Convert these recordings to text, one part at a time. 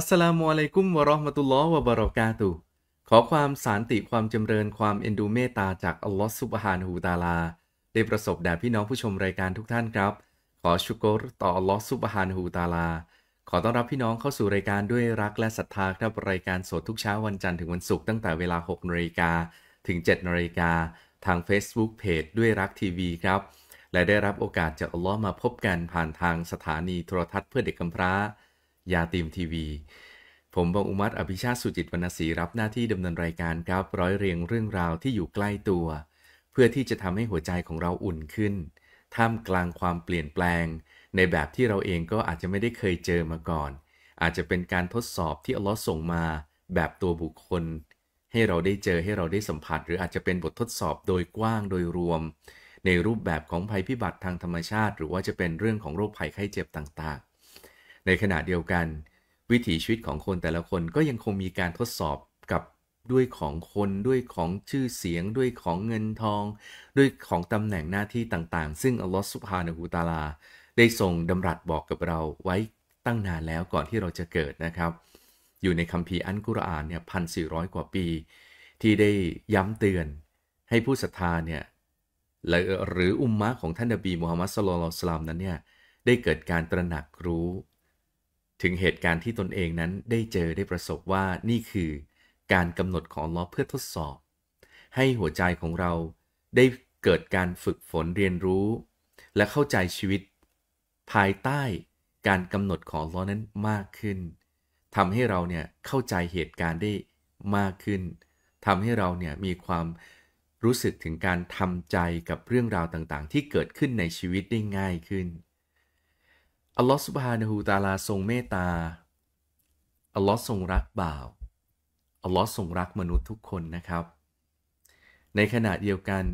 อัสสลามุอะลัยกุมวะราะห์มะตุลลอฮ์วะบะเราะกาตุขอความสันติความจำเริญความเอ็นดูเมตตา จากอัลลอฮ์สุบฮานฮูตาลา ได้ประสบแด่พี่น้องผู้ชมรายการทุกท่านครับ ขอชุกรต่ออัลลอฮ์สุบฮานฮูตาลาขอต้อนรับพี่น้องเข้าสู่รายการด้วยรักและศรัทธาครับรายการสดทุกเช้าวันจันทร์ถึงวันศุกร์ตั้งแต่เวลา6นาฬิกาถึง7นาฬิกาทาง Facebook Page ด้วยรักทีวีครับ และได้รับโอกาสจากอัลลอฮ์มาพบกันผ่านทางสถานีโทรทัศน์เพื่อเด็กกำพร้ายาตีมทีวี ผมบังอุมัตอภิชาติสุจิตวรรณศรีรับหน้าที่ดำเนินรายการครับร้อยเรียงเรื่องราวที่อยู่ใกล้ตัว เพื่อที่จะทำให้หัวใจของเราอุ่นขึ้นท่ามกลางความเปลี่ยนแปลง ในแบบที่เราเองก็อาจจะไม่ได้เคยเจอมาก่อน อาจจะเป็นการทดสอบที่อัลลอฮ์ส่งมาแบบตัวบุคคล ให้เราได้เจอให้เราได้สัมผัส หรืออาจจะเป็นบททดสอบโดยกว้างโดยรวม ในรูปแบบของภัยพิบัติทางธรรมชาติ หรือว่าจะเป็นเรื่องของโรคภัยไข้เจ็บต่างในขณะเดียวกันวิถีชีวิตของคนแต่ละคนก็ยังคงมีการทดสอบกับด้วยของคน ด้วยของชื่อเสียง ด้วยของเงินทอง ด้วยของตำแหน่งหน้าที่ต่างๆ ซึ่ง อัลลอฮฺสุบฮานะฮูตาลาได้ทรงดำรัสบอกกับเราไว้ตั้งนานแล้วก่อนที่เราจะเกิดนะครับ อยู่ในคัมภีร์อันกุรอานเนี่ยพันสี่ร้อยกว่าปี ที่ได้ย้ำเตือนให้ผู้ศรัทธาเนี่ยหรืออุมมะของท่านนบีมูฮัมมัดสลลัลสลามนั้นเนี่ยได้เกิดการตระหนักรู้ถึงเหตุการณ์ที่ตนเองนั้นได้เจอได้ประสบว่านี่คือการกำหนดของล้อเพื่อทดสอบ ให้หัวใจของเราได้เกิดการฝึกฝนเรียนรู้ และเข้าใจชีวิต ภายใต้การกำหนดของล้อนั้นมากขึ้นทำให้เราเนี่ยเข้าใจเหตุการณ์ได้มากขึ้นทำให้เราเนี่ยมีความรู้สึกถึงการทำใจกับเรื่องราวต่างๆ ที่เกิดขึ้นในชีวิตได้ง่ายขึ้นอัลลอฮฺสุบฮานะฮูตาลา ทรงเมตตา อัลลอฮ์ทรงรักบ่าว อัลลอฮ์ทรง รักมนุษย์ทุกคนนะครับ ในขณะเดียวกัน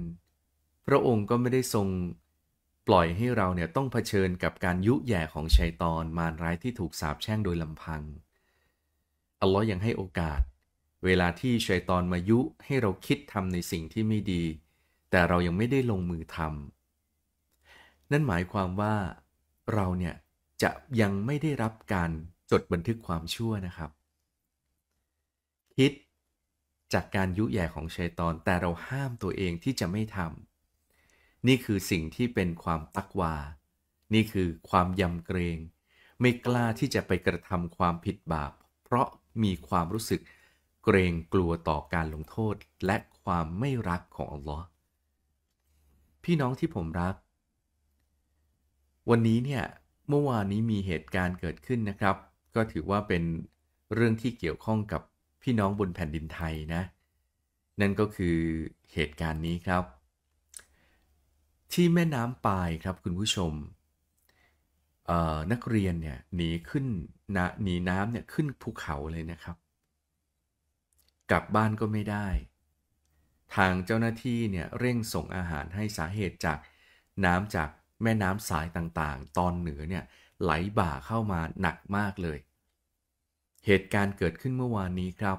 พระองค์ก็ไม่ได้ทรง ปล่อยให้เราเนี่ยต้องเผชิญกับการยุแย่ของชัยตอนมารร้ายที่ถูกสาปแช่งโดยลำพัง อัลลอฮ์ยังให้โอกาส เวลาที่ชัยตอนมายุให้เราคิดทำในสิ่งที่ไม่ดี แต่เรายังไม่ได้ลงมือทำนั่นหมายความว่าเราเนี่ยจะยังไม่ได้รับการจดบันทึกความชั่วนะครับคิดจากการยุแย่ของชัยตอนแต่เราห้ามตัวเองที่จะไม่ทำนี่คือสิ่งที่เป็นความตักวา นี่คือความยำเกรง ไม่กล้าที่จะไปกระทำความผิดบาปเพราะมีความรู้สึก เกรงกลัวต่อการลงโทษและความไม่รักของอัลลอฮ์พี่น้องที่ผมรัก วันนี้เนี่ยเมื่อวานนี้มีเหตุการณ์เกิดขึ้นนะครับ ก็ถือว่าเป็นเรื่องที่เกี่ยวข้องกับพี่น้องบนแผ่นดินไทยนะนั่นก็คือเหตุการณ์นี้ครับ ที่แม่น้ำปายครับคุณผู้ชมนักเรียนเนี่ยหนีขึ้นนะหนีน้ำเนี่ยขึ้นภูเขาเลยนะครับ กลับบ้านก็ไม่ได้ ทางเจ้าหน้าที่เนี่ยเร่งส่งอาหารให้สาเหตุจากน้ำจากแม่น้ำสายต่างๆ ตอนเหนือเนี่ยไหลบ่าเข้ามาหนักมากเลย เหตุการณ์เกิดขึ้นเมื่อวานนี้ครับ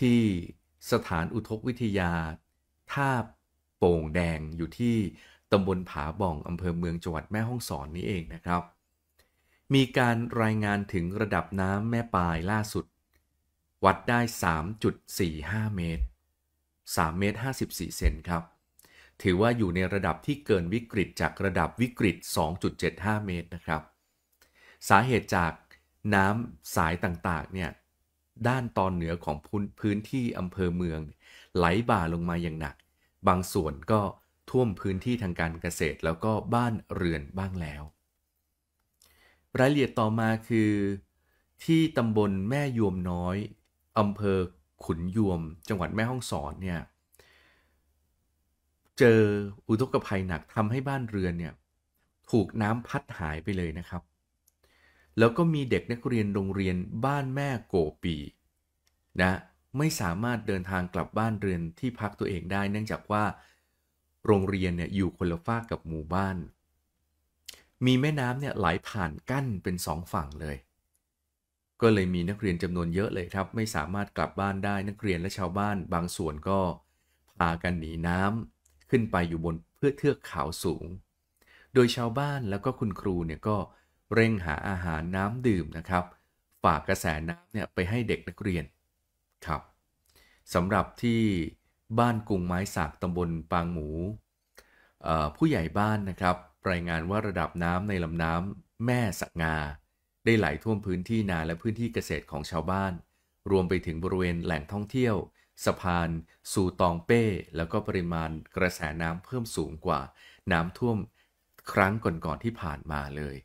ที่สถานอุทกวิทยาท่าโป่งแดงอยู่ที่ตำบลผาบ่องอำเภอเมืองจังหวัดแม่ฮ่องสอนนี้เองนะครับ มีการรายงานถึงระดับน้ำแม่ปลายล่าสุด วัดได้ 3.45 เมตร 3 เมตร 54 เซนครับถือว่าอยู่ในระดับที่เกินวิกฤตจากระดับวิกฤต 2.75 เมตรนะครับ สาเหตุจากน้ำสายต่างๆเนี่ยด้านตอนเหนือของพื้นที่อำเภอเมือง ไหลบ่าลงมาอย่างหนัก บางส่วนก็ท่วมพื้นที่ทางการเกษตร แล้วก็บ้านเรือนบ้างแล้ว รายละเอียดต่อมาคือ ที่ตำบลแม่ยวมน้อยอำเภอขุนยวมจังหวัดแม่ฮ่องสอนเนี่ยเจออุทกภัยหนักทำให้บ้านเรือนเนี่ยถูกน้ำพัดหายไปเลยนะครับ แล้วก็มีเด็กนักเรียนโรงเรียนบ้านแม่โกปีนะไม่สามารถเดินทางกลับบ้านเรือนที่พักตัวเองได้ เนื่องจากว่าโรงเรียนเนี่ยอยู่คนละฝากกับหมู่บ้าน มีแม่น้ำเนี่ยไหลผ่านกั้นเป็นสองฝั่งเลย ก็เลยมีนักเรียนจำนวนเยอะเลยครับ ไม่สามารถกลับบ้านได้นักเรียนและชาวบ้านบางส่วนก็พากันหนีน้ำขึ้นไปอยู่บนเพื่อเทือกเขาสูง โดยชาวบ้านแล้วก็คุณครูเนี่ยก็เร่งหาอาหารน้ำดื่มนะครับ ฝากกระแสน้ำเนี่ยไปให้เด็กนักเรียนครับสำหรับที่บ้านกุงไม้สักตำบลปางหมู ผู้ใหญ่บ้านนะครับรายงานว่าระดับน้ำในลำน้ำแม่สักงา ได้ไหลท่วมพื้นที่นาและพื้นที่เกษตรของชาวบ้าน รวมไปถึงบริเวณแหล่งท่องเที่ยวสะพานสู่ตองเป้ แล้วก็ปริมาณกระแสน้ำเพิ่มสูงกว่าน้ำท่วมครั้งก่อน ๆ ที่ผ่านมาเลย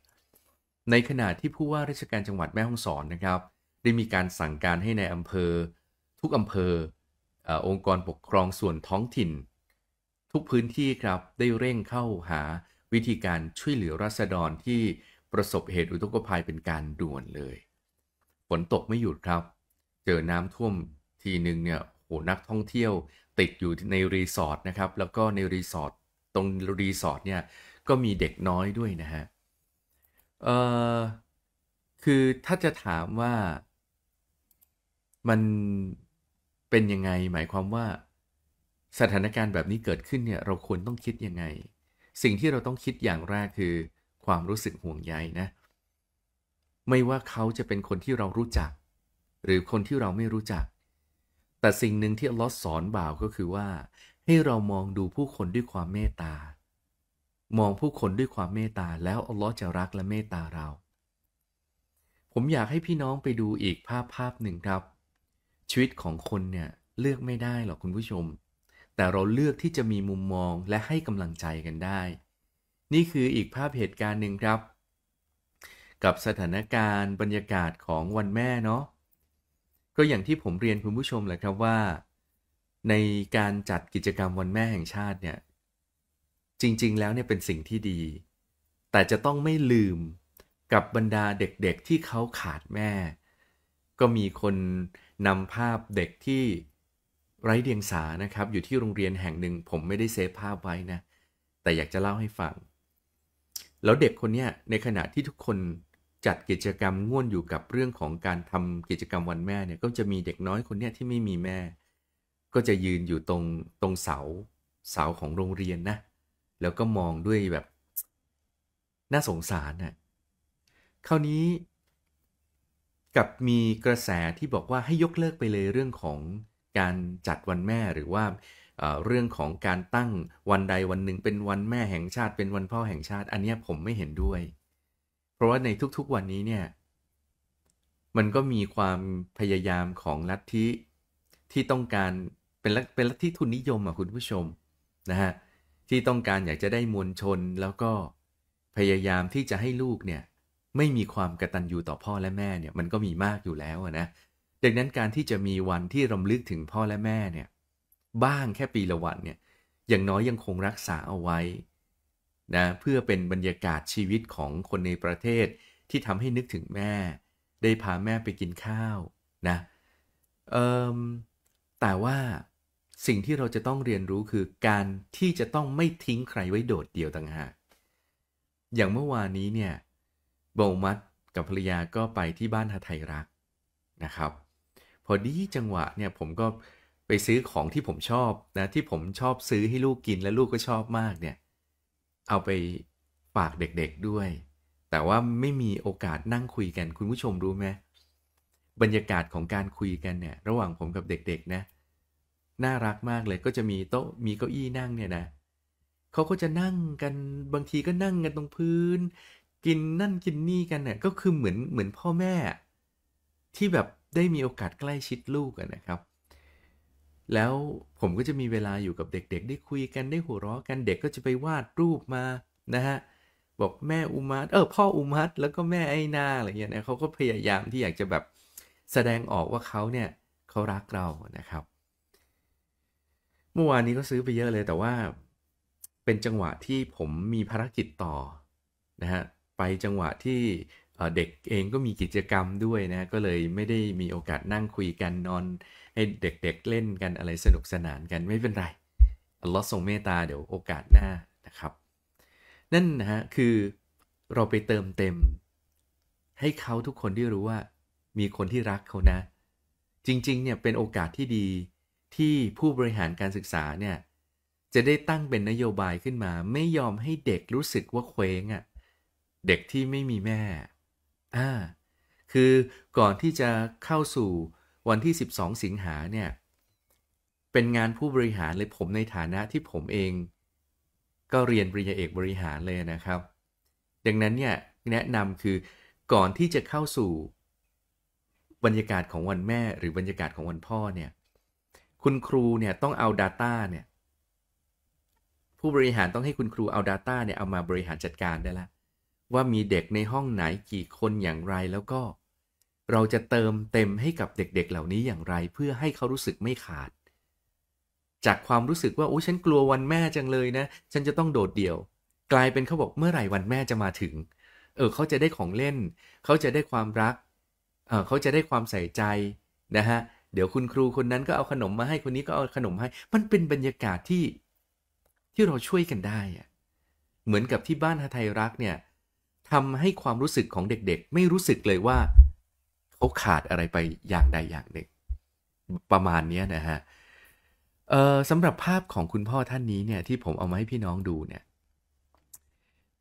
ในขณะที่ผู้ว่าราชการจังหวัดแม่ฮ่องสอนนะครับ ได้มีการสั่งการให้ในอำเภอ ทุกอำเภออองค์กรปกครองส่วนท้องถิ่น ทุกพื้นที่ครับได้เร่งเข้าหาวิธีการช่วยเหลือราษฎรที่ประสบเหตุอุทกภัยเป็นการด่วนเลยฝนตกไม่หยุดครับ เจอน้ำท่วมทีหนึ่งเนี่ยโอ้นักท่องเที่ยวติดอยู่ในรีสอร์ทนะครับ แล้วก็ในรีสอร์ทตรงรีสอร์ทเนี่ยก็มีเด็กน้อยด้วยนะฮะ เอ่อคือถ้าจะถามว่ามันเป็นยังไงหมายความว่าสถานการณ์แบบนี้เกิดขึ้นเนี่ยเราควรต้องคิดยังไง สิ่งที่เราต้องคิดอย่างแรกคือ ความรู้สึกห่วงใยนะ ไม่ว่าเขาจะเป็นคนที่เรารู้จัก หรือคนที่เราไม่รู้จักแต่สิ่งหนึ่งที่อัลลอฮ์สอนบ่าวก็คือว่า ให้เรามองดูผู้คนด้วยความเมตตา มองผู้คนด้วยความเมตตา แล้วอัลลอฮ์จะรักและเมตตาเรา ผมอยากให้พี่น้องไปดูอีกภาพภาพหนึ่งครับชีวิตของคนเนี่ย เลือกไม่ได้หรอก คุณผู้ชม แต่เราเลือกที่จะมีมุมมองและให้กำลังใจกันได้ นี่คืออีกภาพเหตุการณ์หนึ่งครับ กับสถานการณ์บรรยากาศของวันแม่เนาะก็อย่างที่ผมเรียน คุณผู้ชมแหละครับว่า ในการจัดกิจกรรมวันแม่แห่งชาติเนี่ยจริง ๆ แล้วเนี่ยเป็นสิ่งที่ดี แต่จะต้องไม่ลืมกับบรรดาเด็กๆที่เขาขาดแม่ ก็มีคนนำภาพเด็กที่ไร้เดียงสานะครับอยู่ที่โรงเรียนแห่งหนึ่งผมไม่ได้เซฟภาพไว้นะแต่อยากจะเล่าให้ฟัง แล้วเด็กคนนี้ในขณะที่ทุกคนจัดกิจกรรมง่วนอยู่กับเรื่องของการทำกิจกรรมวันแม่เนี่ยก็จะมีเด็กน้อยคนเนี้ยที่ไม่มีแม่ ก็จะยืนอยู่ตรงตรงเสาเสาของโรงเรียนนะ แล้วก็มองด้วยแบบน่าสงสารนะ่ะคราวนี้กับมีกระแสที่บอกว่าให้ยกเลิกไปเลยเรื่องของการจัดวันแม่หรือว่าเรื่องของการตั้งวันใดวันหนึ่งเป็นวันแม่แห่งชาติเป็นวันพ่อแห่งชาติ อันนี้ผมไม่เห็นด้วยเพราะว่าในทุกๆวันนี้เนี่ยมันก็มีความพยายามของลัทธิ ที่ต้องการเป็นลัเป็นลัทธิทุนนิยมอ่ะคุณผู้ชมนะฮะที่ต้องการอยากจะได้มวลชนแล้วก็พยายามที่จะให้ลูกเนี่ยไม่มีความกระตันยูต่อพ่อและแม่เนี่ยมันก็มีมากอยู่แล้วนะดังนั้นการที่จะมีวันที่รำลึกถึงพ่อและแม่เนี่ยบ้างแค่ปีละวันเนี่ยอย่างน้อยยังคงรักษาเอาไว้นะเพื่อเป็นบรรยากาศชีวิตของคนในประเทศที่ทำให้นึกถึงแม่ ได้พาแม่ไปกินข้าวนะแต่ว่าสิ่งที่เราจะต้องเรียนรู้คือการที่จะต้องไม่ทิ้งใครไว้โดดเดี่ยวต่างหากอย่างเมื่อวานนี้เนี่ยโบมัตกับภรรยาก็ไปที่บ้านฮัไทยรักนะครับ พอดีจังหวะเนี่ยผมก็ไปซื้อของที่ผมชอบนะที่ผมชอบซื้อให้ลูกกินและลูกก็ชอบมากเนี่ยเอาไปฝากเด็กๆด้วย แต่ว่าไม่มีโอกาสนั่งคุยกันคุณผู้ชมรู้ไหม บรรยากาศของการคุยกันเนี่ย ระหว่างผมกับเด็กๆนะน่ารักมากเลยก็จะมีโต๊ะมีเก้าอี้นั่งเนี่ยนะ เขาก็จะนั่งกันบางทีก็นั่งกันตรงพื้น กินนั่นกินนี่กันเนี่ยก็คือเหมือนเหมือนพ่อแม่ ที่แบบได้มีโอกาสใกล้ชิดลูกกันนะครับแล้วผมก็จะมีเวลาอยู่กับเด็ก ๆ ได้คุยกันได้หัวเราะกันเด็กก็จะไปวาดรูปมานะฮะ บอกแม่อุมัตเออพ่ออุมัตแล้วก็แม่ไอ้นาอะไรเงี้ยนะเขาก็พยายามที่อยากจะแบบแสดงออกว่าเขาเนี่ยเขารักเรานะครับเมื่อวานนี้ก็ซื้อไปเยอะเลยแต่ว่าเป็นจังหวะที่ผมมีภารกิจต่อนะฮะไปจังหวะที่เด็กเองก็มีกิจกรรมด้วยนะ ก็เลยไม่ได้มีโอกาสนั่งคุยกันนอนให้เด็กๆเล่นกันอะไรสนุกสนานกันไม่เป็นไร อัลลอฮ์ทรงเมตตาเดี๋ยวโอกาสหน้านะครับ นั่นนะฮะคือเราไปเติมเต็ม ให้เขาทุกคนได้รู้ว่า มีคนที่รักเขานะ จริงๆเนี่ยเป็นโอกาสที่ดีที่ผู้บริหารการศึกษาเนี่ยจะได้ตั้งเป็นนโยบายขึ้นมา ไม่ยอมให้เด็กรู้สึกว่าเคว้งอะ่ะเด็กที่ไม่มีแม่อ่าคือก่อนที่จะเข้าสู่วันที่ 12 สิงหาเนี่ยเป็นงานผู้บริหารเลยผมในฐานะที่ผมเอง ก็เรียนปริญญาเอกบริหารเลยนะครับ ดังนั้นเนี่ยแนะนำคือก่อนที่จะเข้าสู่บรรยากาศของวันแม่หรือบรรยากาศของวันพ่อเนี่ยคุณครูเนี่ยต้องเอา Data เนี่ยผู้บริหารต้องให้คุณครูเอา Data เนี่ยเอามาบริหารจัดการได้ละว่ามีเด็กในห้องไหนกี่คนอย่างไรแล้วก็เราจะเติมเต็มให้กับเด็ก ๆ เหล่านี้อย่างไรเพื่อให้เขารู้สึกไม่ขาด จากความรู้สึกว่าโอ้ฉันกลัววันแม่จังเลยนะ ฉันจะต้องโดดเดี่ยว กลายเป็นเขาบอก เมื่อไหร่วันแม่จะมาถึงเออเขาจะได้ของเล่น เขาจะได้ความรักเออเขาจะได้ความใส่ใจนะฮะเดี๋ยวคุณครูคนนั้นก็เอาขนมมาให้คนนี้ก็เอาขนมให้ มันเป็นบรรยากาศที่ ที่เราช่วยกันได้อะเหมือนกับที่บ้านฮาไทยรักเนี่ยทำให้ความรู้สึกของเด็ก ๆ ไม่รู้สึกเลยว่าเขาขาดอะไรไปอย่างใดอย่างหนึ่งประมาณนี้นะฮะสำหรับภาพของคุณพ่อท่านนี้เนี่ยที่ผมเอามาให้พี่น้องดูเนี่ย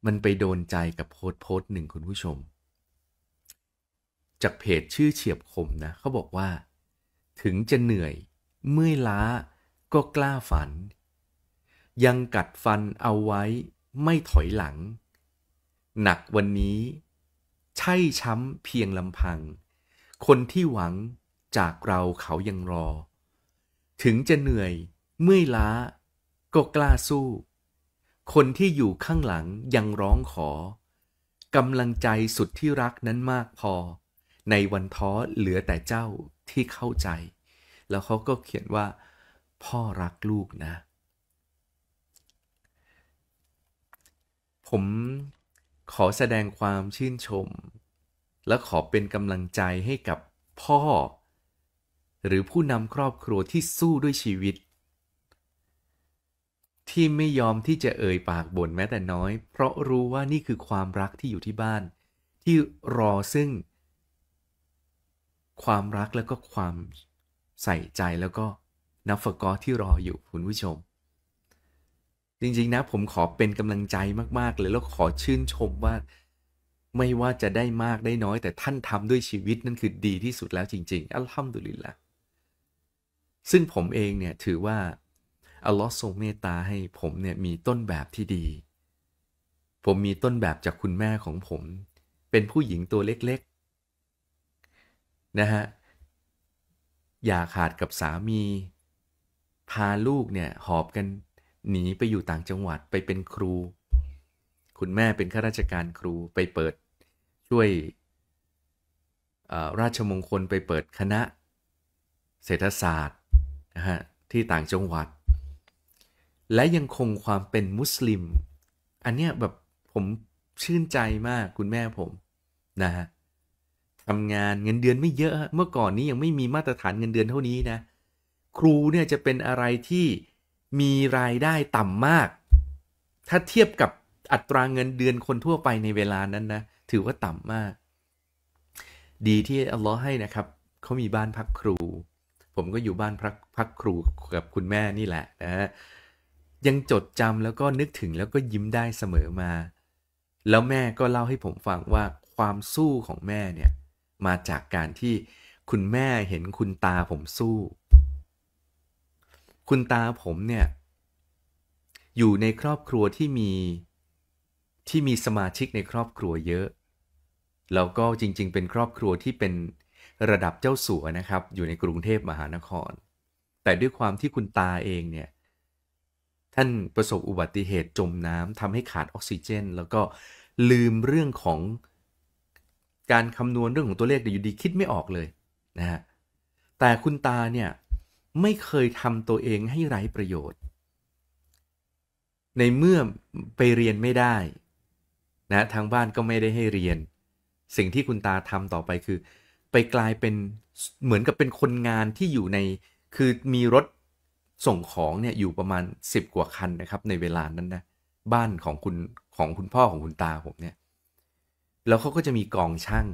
มันไปโดนใจกับโพสต์โพสต์หนึ่งคุณผู้ชมจากเพจชื่อเฉียบคมนะเขาบอกว่า ถึงจะเหนื่อยเมื่อยล้าก็กล้าฝัน ยังกัดฟันเอาไว้ไม่ถอยหลัง หนักวันนี้ใช่ช้ำเพียงลำพังคนที่หวังจากเราเขายังรอ ถึงจะเหนื่อยเมื่อยล้า ก็กล้าสู้ คนที่อยู่ข้างหลังยังร้องขอกำลังใจสุดที่รักนั้นมากพอ ในวันท้อเหลือแต่เจ้าที่เข้าใจ แล้วเขาก็เขียนว่า พ่อรักลูกนะ ผมขอแสดงความชื่นชมและขอเป็นกำลังใจให้กับพ่อ หรือผู้นำครอบครัวที่สู้ด้วยชีวิต ที่ไม่ยอมที่จะเอ่ยปากบ่นแม้แต่น้อย เพราะรู้ว่านี่คือความรักที่อยู่ที่บ้าน ที่รอซึ่ง ความรักแล้วก็ความใส่ใจแล้วก็นับฟกอที่รออยู่คุณผู้ชมจริงๆนะผมขอเป็นกำลังใจมากๆเลย แล้วขอชื่นชมว่าไม่ว่าจะได้มากได้น้อยแต่ท่านทำด้วยชีวิตนั่นคือดีที่สุดแล้วจริงๆ อัลฮัมดุลิลละซึ่งผมเองเนี่ยถือว่าอัลลอฮ์ทรงเมตตาให้ผมเนี่ยมีต้นแบบที่ดี ผมมีต้นแบบจากคุณแม่ของผมเป็นผู้หญิงตัวเล็กๆ นะฮะ อย่าขาดกับสามี พาลูกเนี่ยหอบกันหนีไปอยู่ต่างจังหวัดไปเป็นครู คุณแม่เป็นข้าราชการครูไปเปิดช่วยราชมงคลไปเปิดคณะเศรษฐศาสตร์นะฮะที่ต่างจังหวัด และยังคงความเป็นมุสลิม อันเนี้ยแบบผมชื่นใจมากคุณแม่ผมนะฮะทำงานเงินเดือนไม่เยอะเมื่อก่อนนี้ยังไม่มีมาตรฐานเงินเดือนเท่านี้นะครูเนี่ยจะเป็นอะไรที่มีรายได้ต่ำมาก ถ้าเทียบกับอัตราเงินเดือนคนทั่วไปในเวลานั้นนะถือว่าต่ำมาก ดีที่อัลลอฮ์ให้นะครับเขามีบ้านพักครู ผมก็อยู่บ้านพักพักครูกับคุณแม่นี่แหละนะยังจดจำแล้วก็นึกถึงแล้วก็ยิ้มได้เสมอมา แล้วแม่ก็เล่าให้ผมฟังว่าความสู้ของแม่เนี่ยมาจากการที่คุณแม่เห็นคุณตาผมสู้ คุณตาผมเนี่ย อยู่ในครอบครัวที่มีที่มีสมาชิกในครอบครัวเยอะแล้วก็จริง ๆ เป็นครอบครัวที่เป็นระดับเจ้าสัวนะครับ อยู่ในกรุงเทพมหานคร แต่ด้วยความที่คุณตาเองเนี่ยท่านประสบอุบัติเหตุจมน้ำทำให้ขาดออกซิเจน แล้วก็ลืมเรื่องของการคำนวณเรื่องของตัวเลขแต่อยู่ดีคิดไม่ออกเลยนะฮะแต่คุณตาเนี่ย ไม่เคยทำตัวเองให้ไร้ประโยชน์ ในเมื่อไปเรียนไม่ได้นะทางบ้านก็ไม่ได้ให้เรียนสิ่งที่คุณตาทำต่อไปคือไปกลายเป็นเหมือนกับเป็นคนงานที่อยู่ในคือมีรถส่งของเนี่ยอยู่ประมาณ 10กว่าคันนะครับ ในเวลานั้นนะบ้านของคุณของคุณพ่อของคุณตาผมเนี่ยแล้วเขาก็จะมีกองช่าง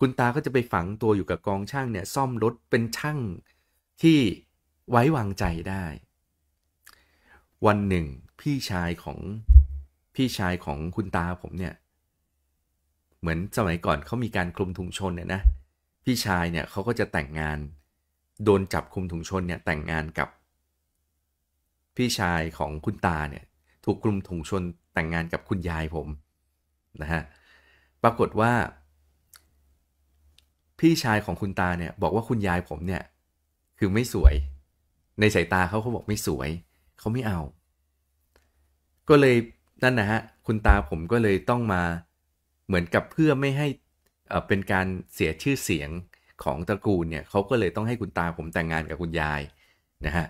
คุณตา ก็จะไปฝังตัวอยู่กับกองช่างเนี่ยซ่อมรถเป็นช่างที่ไว้วางใจได้ วันหนึ่ง พี่ชายของพี่ชายของคุณตาผมเนี่ยเหมือนสมัยก่อนเขามีการคลุมถุงชนเนี่ยนะพี่ชายเนี่ยเขาก็จะแต่งงาน โดนจับคลุมถุงชนเนี่ยแต่งงานกับ พี่ชายของคุณตาเนี่ยถูกคลุมถุงชนแต่งงานกับคุณยายผมนะฮะปรากฏว่า พี่ชายของคุณตาเนี่ยบอกว่าคุณยายผมเนี่ยคือไม่สวย ในสายตาเขาเขาบอกไม่สวย เขาไม่เอา ก็เลยนั่นนะฮะคุณตาผมก็เลยต้องมาเหมือนกับเพื่อไม่ให้เป็นการเสียชื่อเสียงของตระกูลเนี่ยเขาก็เลยต้องให้คุณตาผมแต่งงานกับคุณยายนะฮะ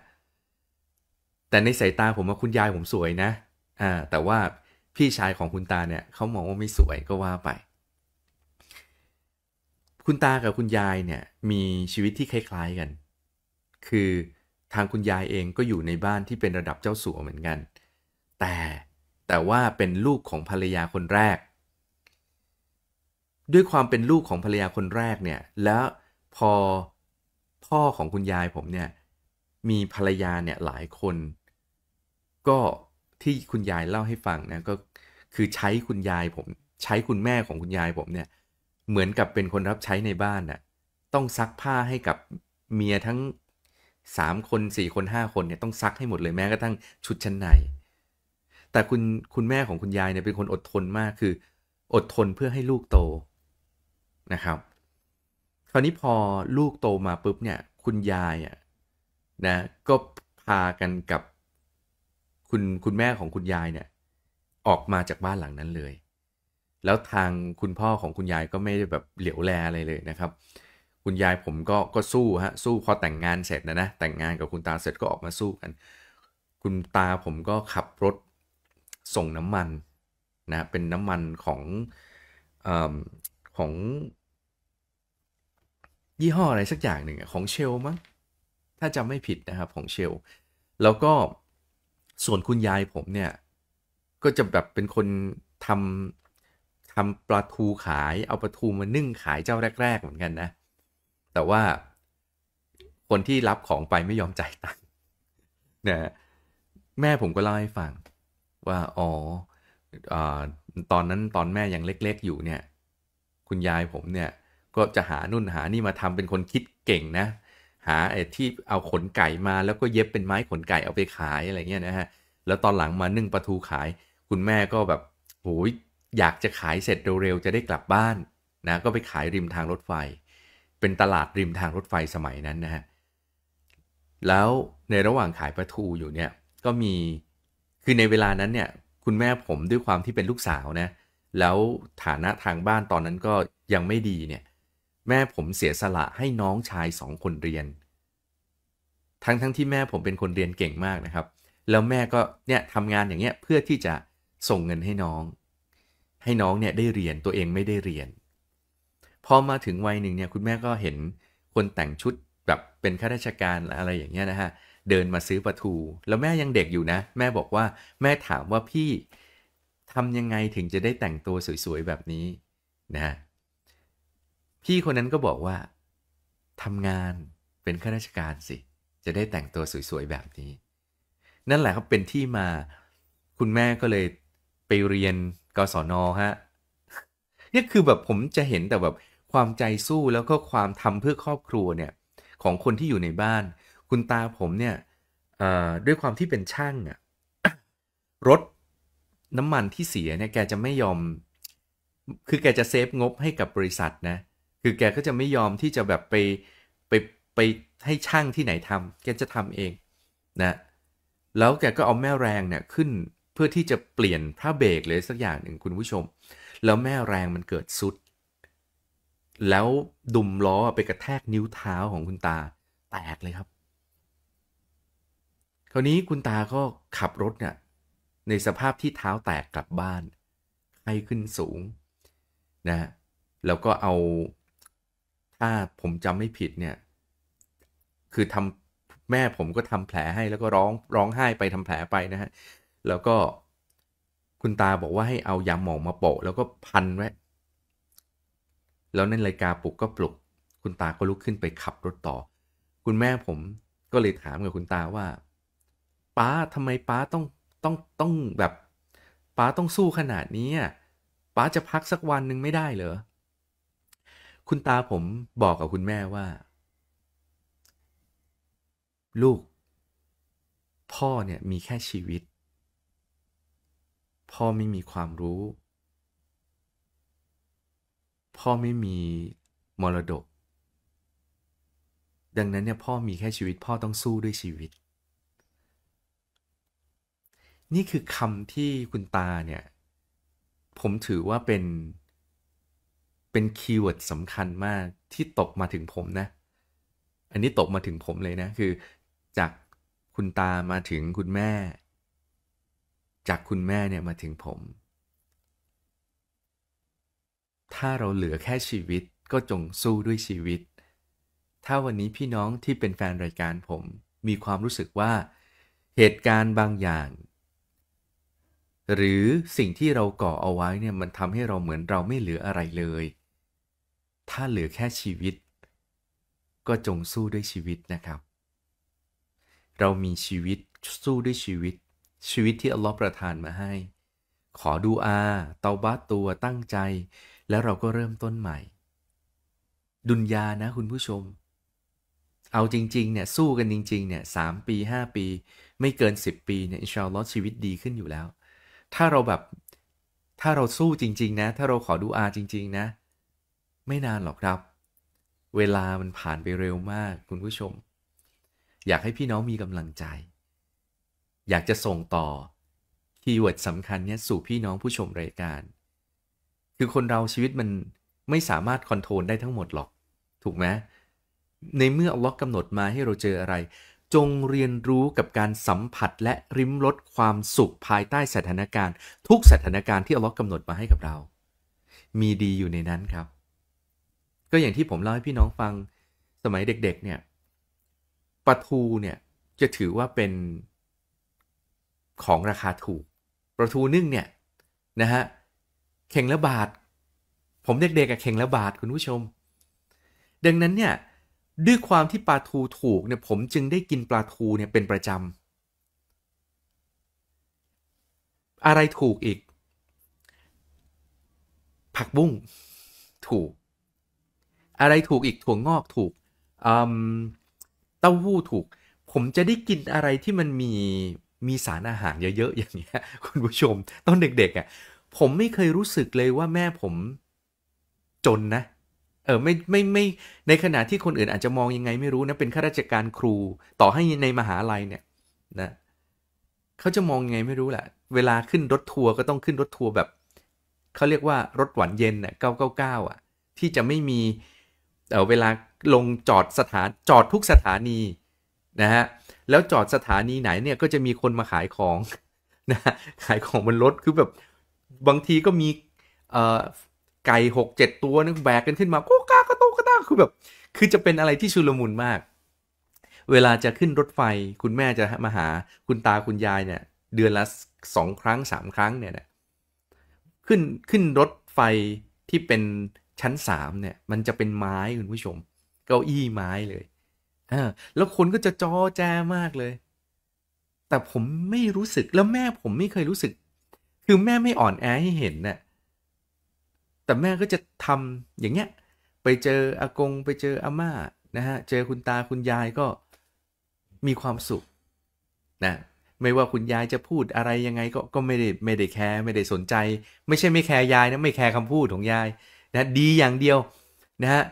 แต่ในสายตาผมว่าคุณยายผมสวยนะอ่าแต่ว่าพี่ชายของคุณตาเนี่ยเขามองว่าไม่สวยก็ว่าไป คุณตากับคุณยายเนี่ยมีชีวิตที่คล้าย ๆกัน คือทางคุณยายเองก็อยู่ในบ้านที่เป็นระดับเจ้าสัวเหมือนกัน แต่แต่ว่าเป็นลูกของภรรยาคนแรกด้วยความเป็นลูกของภรรยาคนแรกเนี่ยแล้วพอพ่อของคุณยายผมเนี่ยมีภรรยาเนี่ยหลายคน ก็ที่คุณยายเล่าให้ฟังนะก็คือใช้คุณยายผมใช้คุณแม่ของคุณยายผมเนี่ยเหมือนกับเป็นคนรับใช้ในบ้านน่ะต้องซักผ้าให้กับเมียทั้งสามคนสี่คนห้าคนเนี่ยต้องซักให้หมดเลยแม้กระทั่งชุดชั้นใน แต่คุณคุณแม่ของคุณยายเนี่ยเป็นคนอดทนมากคืออดทนเพื่อให้ลูกโตนะครับ คราวนี้พอลูกโตมาปุ๊บเนี่ยคุณยายอ่ะนะก็พากันกับคุณคุณแม่ของคุณยายเนี่ยออกมาจากบ้านหลังนั้นเลย แล้วทางคุณพ่อของคุณยายก็ไม่ได้แบบเหลียวแลอะไรเลยนะครับ คุณยายผมก็ก็สู้ฮะสู้พอแต่งงานเสร็จนะนะแต่งงานกับคุณตาเสร็จก็ออกมาสู้กัน คุณตาผมก็ขับรถส่งน้ำมันนะเป็นน้ำมันของอของยี่ห้ออะไรสักอย่างหนึ่งของเชลมั้งถ้าจำไม่ผิดนะครับของเชล แล้วก็ส่วนคุณยายผมเนี่ย ก็จะแบบเป็นคนทำทำปลาทูขายเอาปลาทูมานึ่งขายเจ้าแรก ๆ เหมือนกันนะแต่ว่าคนที่รับของไปไม่ยอมจ่ายตังค์นะแม่ผมก็เล่าให้ฟังว่าอ๋ออตอนนั้นตอนแม่ยังเล็กๆอยู่เนี่ย คุณยายผมเนี่ยก็จะหานุ่นหานี่มาทำเป็นคนคิดเก่งนะ หาไอ้ที่เอาขนไก่มา แล้วก็เย็บเป็นไม้ขนไก่เอาไปขายอะไรเงี้ยนะฮะ แล้วตอนหลังมานึ่งปลาทูขาย คุณแม่ก็แบบโหยอยากจะขายเสร็จเร็วๆจะได้กลับบ้านนะ ก็ไปขายริมทางรถไฟ เป็นตลาดริมทางรถไฟสมัยนั้นนะฮะ แล้วในระหว่างขายปลาทูอยู่เนี่ย ก็มี คือในเวลานั้นเนี่ย คุณแม่ผมด้วยความที่เป็นลูกสาวนะ แล้วฐานะทางบ้านตอนนั้นก็ยังไม่ดีเนี่ยแม่ผมเสียสละให้น้องชายสองคนเรียน ทั้งทั้งที่แม่ผมเป็นคนเรียนเก่งมากนะครับ แล้วแม่ก็เนี่ยทำงานอย่างเงี้ยเพื่อที่จะส่งเงินให้น้อง ให้น้องเนี่ยได้เรียนตัวเองไม่ได้เรียน พอมาถึงวัยหนึ่งเนี่ยคุณแม่ก็เห็นคนแต่งชุดแบบเป็นข้าราชการอะไรอย่างเงี้ยนะฮะเดินมาซื้อปลาทู แล้วแม่ยังเด็กอยู่นะ แม่บอกว่าแม่ถามว่าพี่ทำยังไงถึงจะได้แต่งตัวสวย ๆ แบบนี้นะพี่คนนั้นก็บอกว่าทำงานเป็นข้าราชการสิจะได้แต่งตัวสวยๆแบบนี้ นั่นแหละครับเป็นที่มาคุณแม่ก็เลยไปเรียนกศนฮะนี่คือแบบผมจะเห็นแต่แบบความใจสู้แล้วก็ความทำเพื่อครอบครัวเนี่ย ของคนที่อยู่ในบ้าน คุณตาผมเนี่ยด้วยความที่เป็นช่างอะรถน้ำมันที่เสียเนี่ยแกจะไม่ยอมคือแกจะเซฟงบให้กับบริษัทนะคือแกก็จะไม่ยอมที่จะแบบไปไป ไปให้ช่างที่ไหนทำ แกจะทำเองนะแล้วแกก็เอาแม่แรงเนี่ยขึ้นเพื่อที่จะเปลี่ยนพระเบรกเลยสักอย่างหนึ่งคุณผู้ชมแล้วแม่แรงมันเกิดสุด แล้วดุมล้อไปกระแทกนิ้วเท้าของคุณตาแตกเลยครับ คราวนี้คุณตาก็ขับรถเนี่ยในสภาพที่เท้าแตกกลับบ้านไข้ขึ้นสูงนะแล้วก็เอาถ้าผมจำไม่ผิดเนี่ยคือทำแม่ผมก็ทำแผลให้แล้วก็ร้องร้องไห้ไปทำแผลไปนะฮะแล้วก็คุณตาบอกว่าให้เอายาหมองมาโปะแล้วก็พันไว้แล้วนั่นรายกาปลุกก็ปลุก คุณตาก็ลุกขึ้นไปขับรถต่อ คุณแม่ผมก็เลยถามกับคุณตาว่า ป้าทำไมป้าต้องต้องต้อง แบบป้าต้องสู้ขนาดนี้ป้าจะพักสักวันหนึ่งไม่ได้เหรอคุณตาผมบอกกับคุณแม่ว่า ลูก พ่อเนี่ยมีแค่ชีวิต พ่อไม่มีความรู้ พ่อไม่มีมรดก ดังนั้นเนี่ยพ่อมีแค่ชีวิต พ่อต้องสู้ด้วยชีวิต นี่คือคำที่คุณตาเนี่ยผมถือว่าเป็นเป็นคีย์เวิร์ดสำคัญมากที่ตกมาถึงผมนะ อันนี้ตกมาถึงผมเลยนะ คือ จากคุณตามาถึงคุณแม่ จากคุณแม่เนี่ยมาถึงผม ถ้าเราเหลือแค่ชีวิตก็จงสู้ด้วยชีวิต ถ้าวันนี้พี่น้องที่เป็นแฟนรายการผมมีความรู้สึกว่าเหตุการณ์บางอย่าง หรือสิ่งที่เราก่อเอาไว้เนี่ยมันทำให้เราเหมือนเราไม่เหลืออะไรเลยถ้าเหลือแค่ชีวิต ก็จงสู้ด้วยชีวิตนะครับ เรามีชีวิตสู้ด้วยชีวิต ชีวิตที่อัลลอฮ์ประทานมาให้ ขอดูอาเตาบ้าตัวตั้งใจ แล้วเราก็เริ่มต้นใหม่ ดุนยานะคุณผู้ชม เอาจริงๆเนี่ยสู้กันจริง ๆ เนี่ยสามปีห้าปี ไม่เกินสิบปีเนี่ยอินชาอัลลอฮ์ชีวิตดีขึ้นอยู่แล้ว ถ้าเราแบบถ้าเราสู้จริง ๆ นะ ถ้าเราขอดูอา จริง ๆ นะไม่นานหรอกครับ เวลามันผ่านไปเร็วมากคุณผู้ชม อยากให้พี่น้องมีกำลังใจ อยากจะส่งต่อคีย์เวิร์ดสำคัญเนี้ยสู่พี่น้องผู้ชมรายการ คือคนเราชีวิตมันไม่สามารถคอนโทรลได้ทั้งหมดหรอก ถูกไหม ในเมื่ออัลลอฮ์กำหนดมาให้เราเจออะไร จงเรียนรู้กับการสัมผัสและริมรสความสุขภายใต้สถานการณ์ ทุกสถานการณ์ที่อัลลอฮ์กำหนดมาให้กับเรา มีดีอยู่ในนั้นครับก็อย่างที่ผมเล่าให้พี่น้องฟังสมัยเด็กๆเนี่ยปลาทูเนี่ย จะถือว่าเป็นของราคาถูกปลาทูนึ่งเนี่ยนะฮะเข่งละบาท ผมเด็กๆกับเข่งละบาทคุณผู้ชม ดังนั้นเนี่ยด้วยความที่ปลาทูถูกเนี่ย ผมจึงได้กินปลาทูเนี่ยเป็นประจำอะไรถูกอีก ผักบุ้งถูกอะไรถูกอีกถั่วงอกถูกเต้าหู้ถูก ผมจะได้กินอะไรที่มันมีมีสารอาหารเยอะๆ อย่างเงี้ยคุณผู้ชม ตอนเด็กๆอะ่ะ ผมไม่เคยรู้สึกเลยว่าแม่ผมจนนะเออไม่ไม่ไม่ในขณะที่คนอื่นอาจจะมองยังไง ไม่รู้นะเป็นข้าราชการครูต่อให้ในมหาลัยเนี่ยนะเขาจะมองยังไงไม่รู้แหละเวลาขึ้นรถทัวร์ก็ต้องขึ้นรถทัวร์แบบเขาเรียกว่ารถหวานเย็นอ่ะเก้าเก้าเก้าอ่ะ ที่จะไม่มีเเวลาลงจอดสถานจอดทุกสถานีนะฮะแล้วจอดสถานีไหนเนี่ย ก็จะมีคนมาขายของนะขายของบนรถคือแบบ บางทีก็มีไก่หกเจ็ดตัวนึงแบกกันขึ้นมาโก้กากระโตกระตาคือแบบ คือจะเป็นอะไรที่ชุลมุนมาก เวลาจะขึ้นรถไฟคุณแม่จะมาหาคุณตาคุณยายเนี่ย เดือนละสองครั้งสามครั้งเนี่ยนะขึ้นขึ้นรถไฟที่เป็นชั้นสามเนี่ยมันจะเป็นไม้คุณผู้ชมเก้าอี้ไม้เลยอแล้วคนก็จะจอแจมากเลย แต่ผมไม่รู้สึกแล้วแม่ผมไม่เคยรู้สึก คือแม่ไม่อ่อนแอให้เห็นนะ่ะแต่แม่ก็จะทำอย่างเงี้ยไปเจออากง ไปเจออาม่านะฮะ เจอคุณตาคุณยายก็มีความสุขนะ ไม่ว่าคุณยายจะพูดอะไรยังไงก็ก็ไม่ได้ไม่ได้แคร์ไม่ได้สนใจ ไม่ใช่ไม่แคร์ยายนะไม่แคร์คำพูดของยายนะดีอย่างเดียวนะฮะ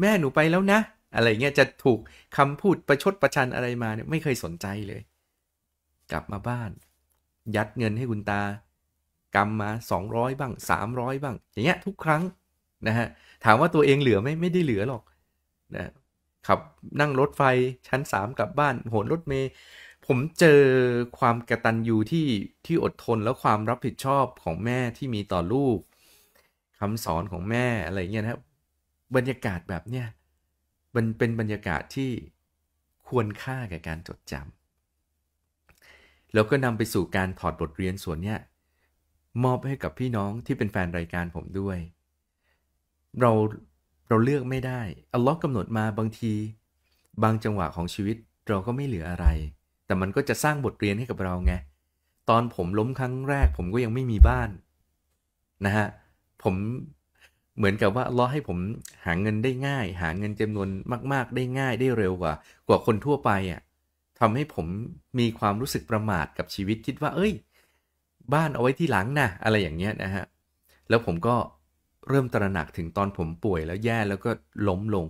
แม่หนูไปแล้วนะ อะไรเงี้ยจะถูกคำพูดประชดประชันอะไรมาเนี่ยไม่เคยสนใจเลย กลับมาบ้าน ยัดเงินให้คุณตากำมา 200บ้าง300 บ้างอย่างเงี้ยทุกครั้งนะฮะถามว่าตัวเองเหลือไหมไม่ได้เหลือหรอกนะขับนั่งรถไฟชั้น3กลับบ้าน โหนรถเมย์ผมเจอความกระตันยูที่ที่อดทนและความรับผิดชอบของแม่ที่มีต่อลูกคำสอนของแม่อะไรเงี้ยนะครับ บรรยากาศแบบเนี้ยมันเป็นบรรยากาศที่ควรค่าแก่การจดจำแล้วก็นำไปสู่การถอดบทเรียนส่วนเนี้ยมอบให้กับพี่น้องที่เป็นแฟนรายการผมด้วย เราเราเลือกไม่ได้อัลลอฮ์กำหนดมาบางที บางจังหวะของชีวิตเราก็ไม่เหลืออะไร แต่มันก็จะสร้างบทเรียนให้กับเราไงตอนผมล้มครั้งแรกผมก็ยังไม่มีบ้านนะฮะผมเหมือนกับว่าล้อให้ผมหาเงินได้ง่าย หาเงินจำนวนมาก ๆ ได้ง่ายได้เร็วกว่า กว่าคนทั่วไปอะ่ะทำให้ผมมีความรู้สึกประมาทกับชีวิตคิดว่าเอ้ย บ้านเอาไว้ที่หลังนะอะไรอย่างเงี้ยนะฮะแล้วผมก็เริ่มตระหนักถึงตอนผมป่วยแล้วแย่แล้วก็ล้มลง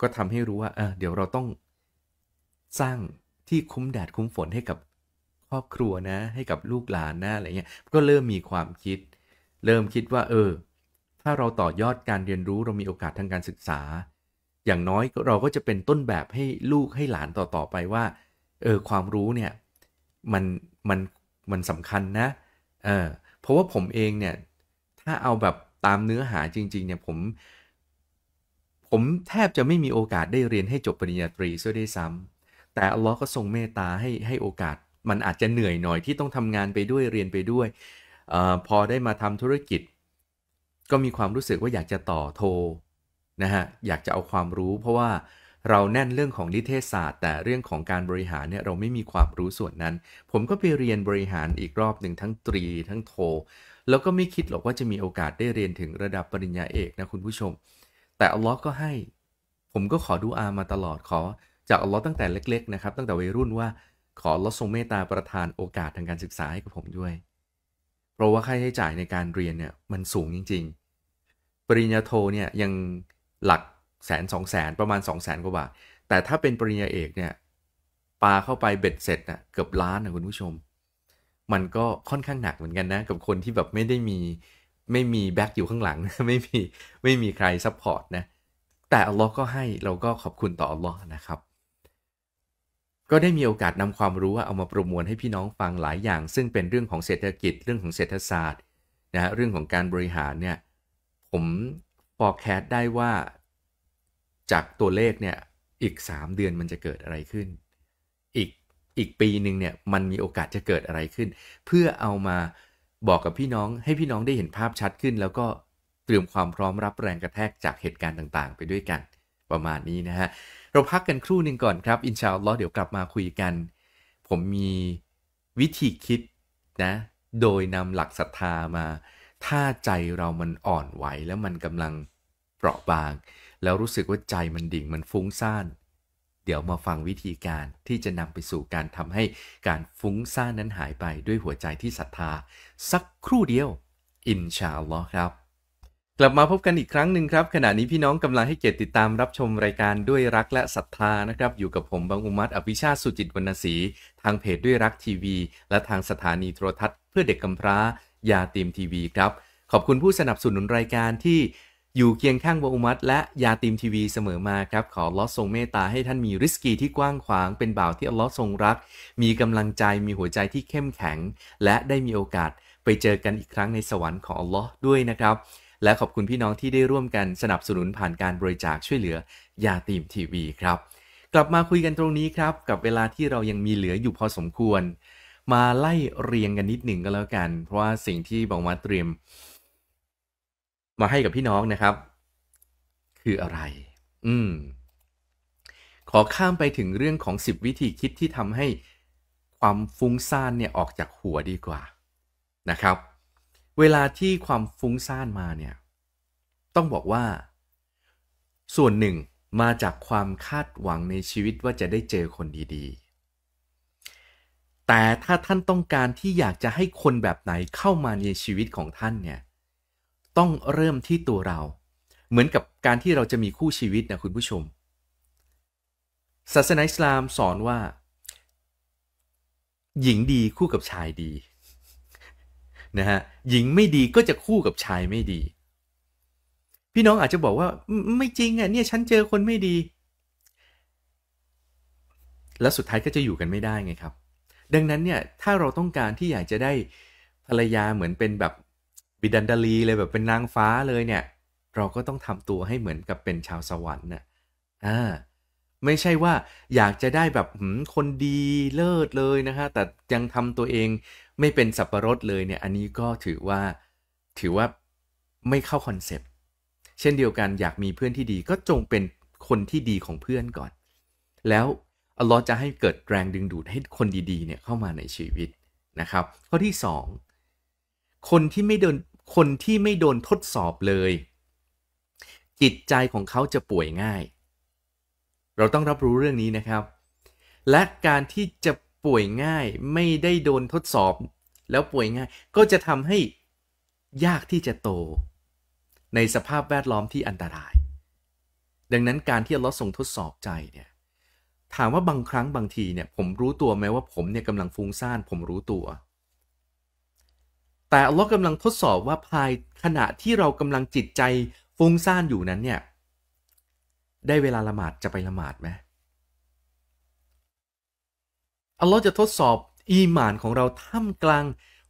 ก็ทำให้รู้ว่า เออ เดี๋ยวเราต้อง สร้างที่คุ้มแดดคุ้มฝนให้กับ ครอบครัวนะ ให้กับลูกหลานนะอะไรเงี้ยก็เริ่มมีความคิด เริ่มคิดว่า เออถ้าเราต่อยอดการเรียนรู้เรามีโอกาสทางการศึกษา อย่างน้อยเราก็จะเป็นต้นแบบให้ลูกให้หลานต่อๆไปว่าเออความรู้เนี่ยมันมันมันสำคัญนะเออเพราะว่าผมเองเนี่ยถ้าเอาแบบตามเนื้อหาจริงๆเนี่ยผมผมแทบจะไม่มีโอกาสได้เรียนให้จบปริญญาตรีซะด้วยซ้ำแต่อัลลอฮ์ก็ทรงเมตตาให้ให้โอกาส มันอาจจะเหนื่อยหน่อย ที่ต้องทำงานไปด้วยเรียนไปด้วยออพอได้มาทำธุรกิจก็มีความรู้สึกว่าอยากจะต่อโทนะฮะอยากจะเอาความรู้เพราะว่าเราแน่นเรื่องของนิเทศศาสตร์ แต่เรื่องของการบริหารเนี่ยเราไม่มีความรู้ส่วนนั้น ผมก็ไปเรียนบริหารอีกรอบหนึ่งทั้งตรีทั้งโท แล้วก็ไม่คิดหรอกว่าจะมีโอกาสได้เรียนถึงระดับปริญญาเอกนะคุณผู้ชม แต่อัลลอฮ์ก็ให้ ผมก็ขอดูอามาตลอดขอ จากอัลลอฮ์ตั้งแต่เล็กๆนะครับตั้งแต่วัยรุ่นว่าขอลดทรงเมตตาประทานโอกาสทางการศึกษาให้กับผมด้วยเพราะว่าค่าใช้จ่ายในการเรียนเนี่ยมันสูงจริง ๆ ปริญญาโทเนี่ยยังหลักแสนสองแสนประมาณ2องแสนกว่าบาทแต่ถ้าเป็นปริญญาเอกเนี่ยปาเข้าไปเบ็ดเสร็จนะเกือบล้านนะคุณผู้ชม มันก็ค่อนข้างหนักเหมือนกันนะกับคนที่แบบไม่ได้มีไม่มีแบ็กอยู่ข้างหลังไม่มีไม่มีใครซัพพอร์ตนะแต่อัลลอฮ์ก็ให้เราก็ขอบคุณต่ออัลลอฮ์นะครับก็ได้มีโอกาสนำความรู้ ว่าเอามาประมวลให้พี่น้องฟังหลายอย่าง ซึ่งเป็นเรื่องของเศรษฐกิจเรื่องของเศรษฐศาสตร์นะฮะเรื่องของการบริหารเนี่ยผมฟอร์แคสได้ว่าจากตัวเลขเนี่ยอีก 3 เดือนมันจะเกิดอะไรขึ้น อีกอีกปีหนึ่งเนี่ยมันมีโอกาสจะเกิดอะไรขึ้น เพื่อเอามาบอกกับพี่น้องให้พี่น้องได้เห็นภาพชัดขึ้น แล้วก็เตรียมความพร้อมรับแรงกระแทกจากเหตุการณ์ต่าง ๆ ไปด้วยกันประมาณนี้นะฮะเราพักกันครู่หนึ่งก่อนครับอินชาอัลลอฮ์เดี๋ยวกลับมาคุยกัน ผมมีวิธีคิดนะ โดยนำหลักศรัทธามา ถ้าใจเรามันอ่อนไหวแล้วมันกำลังเปราะบาง แล้วรู้สึกว่าใจมันดิ่งมันฟุ้งซ่านเดี๋ยวมาฟังวิธีการที่จะนำไปสู่การทำให้การฟุ้งซ่านนั้นหายไปด้วยหัวใจที่ศรัทธา สักครู่เดียวอินชาอัลลอฮ์ครับกลับมาพบกันอีกครั้งหนึ่งครับ ขณะนี้พี่น้องกำลังให้เกียรติติดตามรับชมรายการด้วยรักและศรัทธานะครับอยู่กับผมบางอุมัตอภิชาติสุจิตวรรณศรีทางเพจด้วยรักทีวี และทางสถานีโทรทัศน์เพื่อเด็กกำพร้า ยาตีมทีวีครับขอบคุณผู้สนับสนุนรายการที่ อยู่เคียงข้างบางอุมัตและยาตีมทีวีเสมอมาครับขอลอทรงเมตตา ให้ท่านมีริสกีที่กว้างขวางเป็นบ่าวที่อัลลอฮ์ทรงรัก มีกำลังใจมีหัวใจที่เข้มแข็ง และได้มีโอกาสไปเจอกันอีกครั้งในสวรรค์ของอัลลอฮ์ด้วยนะครับและขอบคุณพี่น้องที่ได้ร่วมกันสนับสนุนผ่านการบริจาคช่วยเหลือ ยาตีมทีวีครับ กลับมาคุยกันตรงนี้ครับกับเวลาที่เรายังมีเหลืออยู่พอสมควร มาไล่เรียงกันนิดหนึ่งก็แล้วกัน เพราะว่าสิ่งที่บอกมาเตรียมมาให้กับพี่น้องนะครับ คืออะไร อืม ขอข้ามไปถึงเรื่องของ 10 วิธีคิดที่ทำให้ความฟุ้งซ่านเนี่ยออกจากหัวดีกว่านะครับเวลาที่ความฟุ้งซ่านมาเนี่ยต้องบอกว่า ส่วนหนึ่ง มาจากความคาดหวังในชีวิตว่าจะได้เจอคนดีๆ แต่ถ้าท่านต้องการที่อยากจะให้คนแบบไหนเข้ามาในชีวิตของท่านเนี่ย ต้องเริ่มที่ตัวเรา เหมือนกับการที่เราจะมีคู่ชีวิตนะคุณผู้ชมศาสนาอิสลามสอนว่า หญิงดีคู่กับชายดีนะฮะ หญิงไม่ดีก็จะคู่กับชายไม่ดี พี่น้องอาจจะบอกว่า ไม่จริงอ่ะเนี่ยฉันเจอคนไม่ดี แล้วสุดท้ายก็จะอยู่กันไม่ได้ไงครับ ดังนั้นเนี่ย ถ้าเราต้องการที่อยากจะได้ ภรรยาเหมือนเป็นแบบบิดันดาลี เลยแบบเป็นนางฟ้าเลยเนี่ย เราก็ต้องทำตัวให้เหมือนกับเป็นชาวสวรรค์นะ่ะอ่าไม่ใช่ว่าอยากจะได้แบบคนดีเลิศเลยนะฮะ แต่ยังทำตัวเองไม่เป็นสับประรดเลยเนี่ย อันนี้ก็ถือว่าถือว่าไม่เข้าคอนเซปต์ เช่นเดียวกันอยากมีเพื่อนที่ดีก็จงเป็นคนที่ดีของเพื่อนก่อน แล้วอัลลอฮ์จะให้เกิดแรงดึงดูดให้คนดีๆเนี่ยเข้ามาในชีวิตนะครับข้อที่ 2 คนที่ไม่โดนคนที่ไม่โดนทดสอบเลยจิตใจของเขาจะป่วยง่ายเราต้องรับรู้เรื่องนี้นะครับ และการที่จะป่วยง่ายไม่ได้โดนทดสอบแล้วป่วยง่าย ก็จะทำให้ยากที่จะโต ในสภาพแวดล้อมที่อันตราย ดังนั้นการที่เราส่งทดสอบใจเนี่ยถามว่าบางครั้งบางทีเนี่ยผมรู้ตัวไหมว่าผมเนี่ยกำลังฟุ้งซ่านผมรู้ตัว แต่อัลลอฮ์กำลังทดสอบว่าภายขณะที่เรากำลังจิตใจฟุ้งซ่านอยู่นั้นเนี่ยได้เวลาละหมาดจะไปละหมาดไหมอัลลอฮ์จะทดสอบอีหมานของเราท่ามกลาง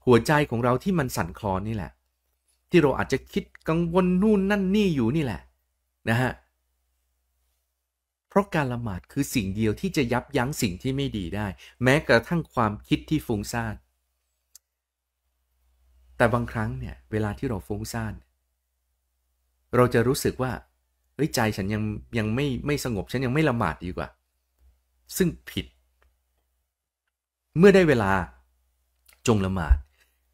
หัวใจของเราที่มันสั่นคลอนนี่แหละที่เราอาจจะคิดกังวลนู่นนั่นนี่อยู่นี่แหละนะฮะเพราะการละหมาดคือสิ่งเดียวที่จะยับยั้งสิ่งที่ไม่ดีได้ แม้กระทั่งความคิดที่ฟุ้งซ่านแต่บางครั้งเนี่ยเวลาที่เราฟุ้งซ่านเราจะรู้สึกว่าเอ้ยใจฉันยังยังไม่ไม่สงบฉันยังไม่ละหมาดดีกว่า ซึ่งผิด เมื่อได้เวลาจงละหมาด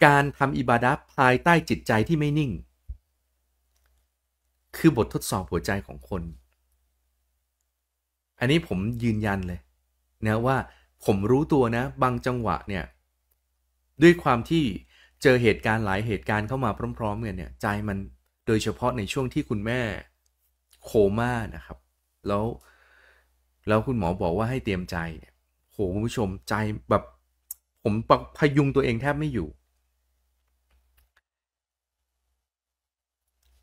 การทำอิบาดาภายใต้จิตใจที่ไม่นิ่ง คือบททดสอบหัวใจของคน อันนี้ผมยืนยันเลยนะว่าผมรู้ตัวนะบางจังหวะเนี่ยด้วยความที่เจอเหตุการณ์หลายเหตุการณ์เข้ามาพร้อมๆกันเนี่ยใจมันโดยเฉพาะในช่วงที่คุณแม่โคม่านะครับ แล้ว แล้ว คุณหมอบอกว่าให้เตรียมใจโหคุณผู้ชมใจแบบผมปพยุงตัวเองแทบไม่อยู่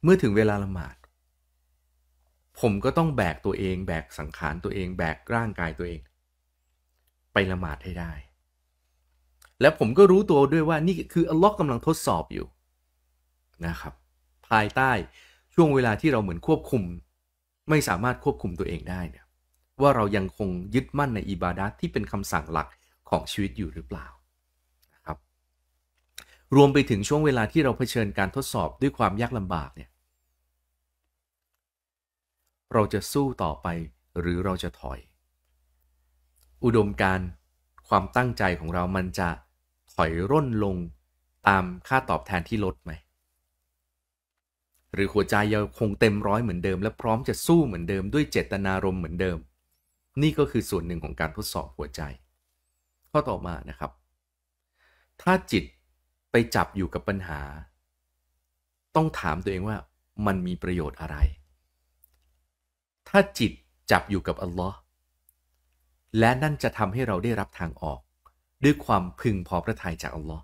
เมื่อถึงเวลาละหมาด ผมก็ต้องแบกตัวเองแบกสังขารตัวเองแบกร่างกายตัวเอง ไปละหมาดให้ได้ และผมก็รู้ตัวด้วยว่านี่คืออัลลอฮ์กำลังทดสอบอยู่นะครับ ภายใต้ช่วงเวลาที่เราเหมือนควบคุมไม่สามารถควบคุมตัวเองได้เนี่ยว่าเรายังคงยึดมั่นในอิบาดะที่เป็นคำสั่งหลักของชีวิตอยู่หรือเปล่านะครับรวมไปถึงช่วงเวลาที่เราเผชิญการทดสอบด้วยความยากลำบากเนี่ยเราจะสู้ต่อไปหรือเราจะถอย อุดมการความตั้งใจของเรามันจะถอยร่นลงตามค่าตอบแทนที่ลดไหมหรือหัวใจยังคงเต็มร้อยเหมือนเดิมและพร้อมจะสู้เหมือนเดิมด้วยเจตนารมณ์เหมือนเดิม นี่ก็คือส่วนหนึ่งของการทดสอบหัวใจ ข้อต่อมานะครับ ถ้าจิตไปจับอยู่กับปัญหา ต้องถามตัวเองว่ามันมีประโยชน์อะไร ถ้าจิตจับอยู่กับอัลลอฮ์และนั่นจะทำให้เราได้รับทางออก ด้วยความพึงพอพระทัยจากอัลลอฮ์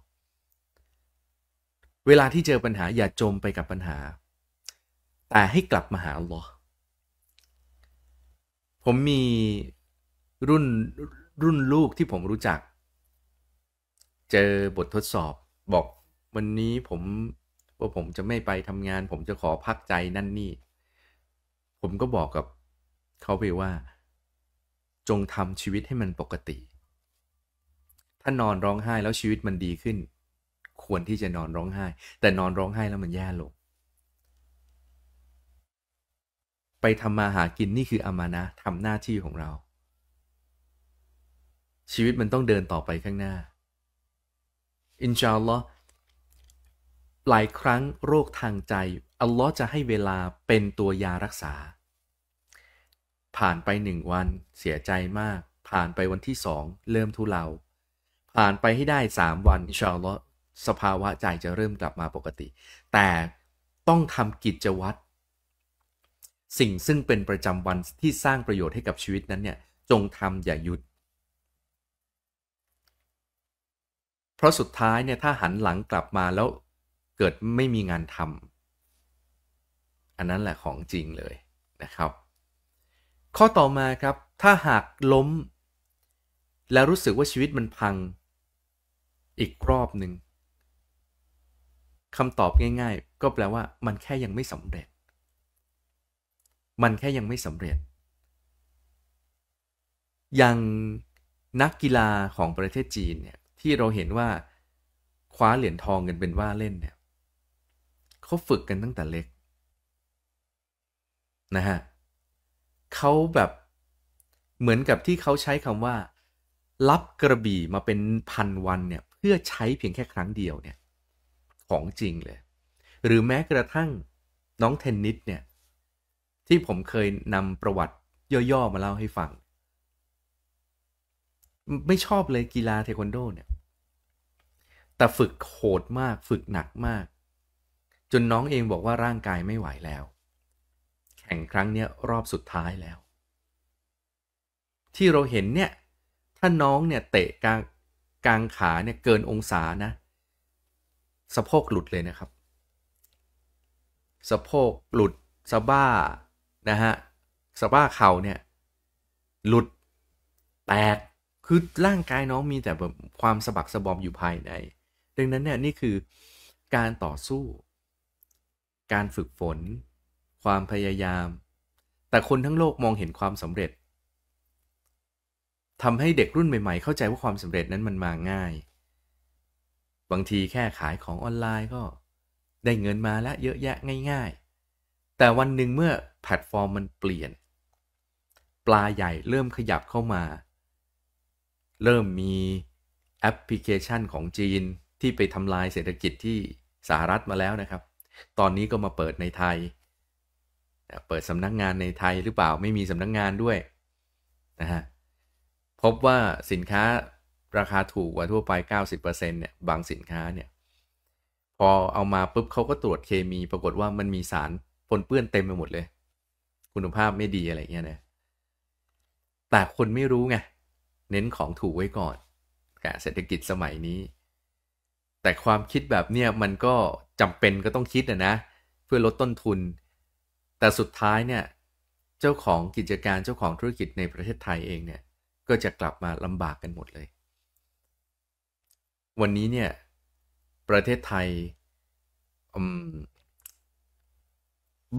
เวลาที่เจอปัญหาอย่าจมไปกับปัญหาแต่ให้กลับมาหาอัลลอฮ์ผมมีรุ่นรุ่นลูกที่ผมรู้จัก เจอบททดสอบบอกวันนี้ผมว่าผมจะไม่ไปทำงาน ผมจะขอพักใจนั่นนี่ผมก็บอกกับเขาไปว่าจงทำชีวิตให้มันปกติ ถ้านอนร้องไห้แล้วชีวิตมันดีขึ้น ควรที่จะนอนร้องไห้ แต่นอนร้องไห้แล้วมันแย่ลงไปทำมาหากินนี่คืออามานะทำหน้าที่ของเรา ชีวิตมันต้องเดินต่อไปข้างหน้าอินชาอัลลอฮ์หลายครั้งโรคทางใจอัลลอฮ์จะให้เวลาเป็นตัวยารักษา ผ่านไปหนึ่งวันเสียใจมากผ่านไปวันที่สองเริ่มทุเลาผ่านไปให้ได้สามวันอินชาอัลลอฮ์สภาวะใจจะเริ่มกลับมาปกติ แต่ต้องทำกิจวัตรสิ่ง ซึ่งเป็นประจำวันที่สร้างประโยชน์ให้กับชีวิตนั้น เนี่ย จงทำอย่าหยุด เพราะสุดท้าย เนี่ย ถ้าหันหลังกลับมาแล้วเกิดไม่มีงานทำอันนั้นแหละของจริงเลยนะครับ ข้อต่อมาครับถ้าหากล้ม แล้วรู้สึกว่าชีวิตมันพังอีกรอบหนึ่งคำตอบง่าย ๆ ก็แปลว่ามันแค่ยังไม่สำเร็จมันแค่ยังไม่สำเร็จอย่างนักกีฬาของประเทศจีน เนี่ย ที่เราเห็นว่าคว้าเหรียญทองกันเป็นว่าเล่นเนี่ยเขาฝึกกันตั้งแต่เล็ก นะฮะเขาแบบเหมือนกับที่เขาใช้คำว่ารับกระบี่มาเป็นพันวันเนี่ย เพื่อใช้เพียงแค่ครั้งเดียวเนี่ย ของจริงเลย หรือแม้กระทั่งน้องเทนนิสเนี่ยที่ผมเคยนำประวัติย่อๆมาเล่าให้ฟัง ไม่ชอบเลยกีฬาเทควันโดเนี่ยแต่ฝึกโหดมากฝึกหนักมาก จนน้องเองบอกว่าร่างกายไม่ไหวแล้ว แข่งครั้งนี้รอบสุดท้ายแล้ว ที่เราเห็นเนี่ย ถ้าน้องเนี่ยเตะกลางกลางขาเนี่ยเกินองศานะ สะโพกหลุดเลยนะครับ สะโพกหลุดสะบ้านะฮะสบ้าเข่าเนี่ยหลุด แตกคือร่าง กายน้องมีแต่แบบความสะบักสะบอม อยู่ภายในดังนั้นเนี่ยนี่คือการต่อสู้ การฝึกฝน ความพยายาม แต่คนทั้งโลกมองเห็นความสำเร็จทำให้เด็กรุ่นใหม่ ๆ เข้าใจ ว่า ความสำเร็จนั้นมันมาง่าย บางทีแค่ขายของออนไลน์ก็ได้เงินมาแล้วเยอะแยะง่ายๆ แต่วันหนึ่งเมื่อแพลตฟอร์ม มันเปลี่ยน ปลาใหญ่เริ่มขยับเข้ามา เริ่มมีแอปพลิเคชันของจีน ที่ไปทำลายเศรษฐกิจที่สหรัฐมาแล้วนะครับ ตอนนี้ก็มาเปิดในไทย เปิดสำนักงงานในไทยหรือเปล่าไม่มีสำนักงงานด้วยนะฮะพบว่าสินค้าราคาถูกกว่าทั่วไป 90%เนี่ยบางสินค้าเนี่ย พอเอามาปุ๊บเขาก็ตรวจเคมี ปรากฏว่ามันมีสารปนเปื้อนเต็มไปหมดเลยคุณภาพไม่ดีอะไรเงี้ยนะ แต่คนไม่รู้ไง เน้นของถูกไว้ก่อนกบเศรษฐกิจสมัยนี้ แต่ความคิดแบบเนี้ยมันก็จำเป็นก็ต้องคิดนะนะ เพื่อลดต้นทุน แต่สุดท้ายเนี่ย เจ้าของกิจการเจ้าของธุรกิจในประเทศไทยเองเนี่ย ก็จะกลับมาลำบากกันหมดเลย วันนี้เนี่ย ประเทศไทย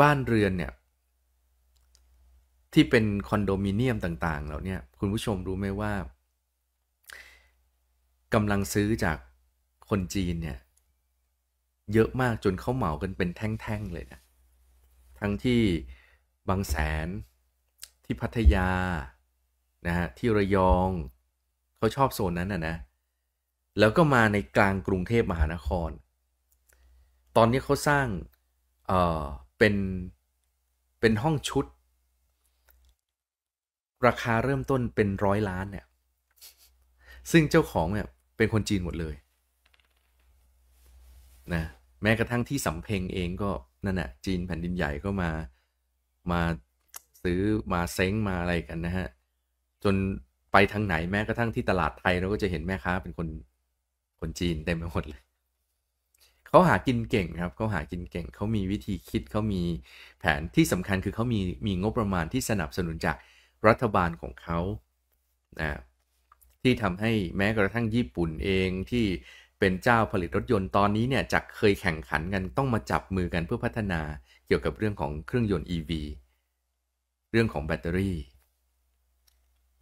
บ้านเรือนเนี่ยที่เป็นคอนโดมิเนียมต่างๆเหล่านี้คุณผู้ชมรู้ไหมว่ากำลังซื้อจากคนจีนเนี่ย เยอะมากจนเขาเหมากันเป็นแท่งๆ เลยนะ ทั้งที่บางแสนที่พัทยา นะฮะ ที่ระยองเขาชอบโซนนั้นนะนะ แล้วก็มาในกลางกรุงเทพมหานคร ตอนนี้เขาสร้างเอ่อเป็น เป็นห้องชุดราคาเริ่มต้นเป็นร้อยล้านเนี่ย ซึ่งเจ้าของเนี่ยเป็นคนจีนหมดเลยนะ แม้กระทั่งที่สำเพ็งเองก็นั่นแหะจีนแผ่นดินใหญ่ก็มา มาซื้อมาเซ้งมาอะไรกันนะฮะ จนไปทางไหนแม้กระทั่งที่ตลาดไทยเราก็จะเห็นแม่ค้าเป็นคนคนจีนเต็มไปหมดเลย เขาหากินเก่งครับเขาหากินเก่งเขามีวิธีคิดเขามีแผนที่สำคัญคือเขามีมีงบประมาณที่สนับสนุนจากรัฐบาลของเขานะที่ทำให้แม้กระทั่งญี่ปุ่นเองที่เป็นเจ้าผลิตรถยนต์ตอนนี้เนี่ยจากเคยแข่งขันกันต้องมาจับมือกันเพื่อพัฒนาเกี่ยวกับเรื่องของเครื่องยนต์ EV เรื่องของแบตเตอรี่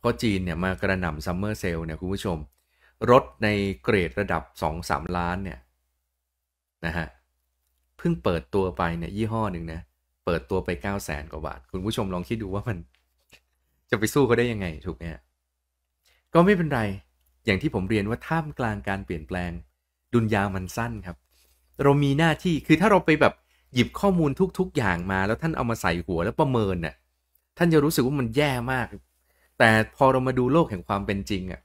พอจีนเนี่ยมากระหน่ำซัมเมอร์เซลล์เนี่ย คุณผู้ชม รถในเกรดระดับ 2-3 ล้านเนี่ย นะฮะ เพิ่งเปิดตัวไปเนี่ยยี่ห้อหนึ่งนะ เปิดตัวไป 9 0 0แสนกว่าบาทคุณผู้ชมลองคิดดูว่ามันจะไปสู้เขาได้ยังไงถูกไหมก็ไม่เป็นไรอย่างที่ผมเรียนว่าท่ามกลางการเปลี่ยนแปลงดุนยามันสั้นครับ เรา มีหน้าที่คือถ้าเราไปแบบหยิบข้อมูลทุก ๆ อย่างมาแล้วท่านเอามาใส่หัวแล้วประเมินน่ะท่านจะรู้สึกว่ามันแย่มาก แต่พอเรามาดูโลกแห่งความเป็นจริงอ่ะ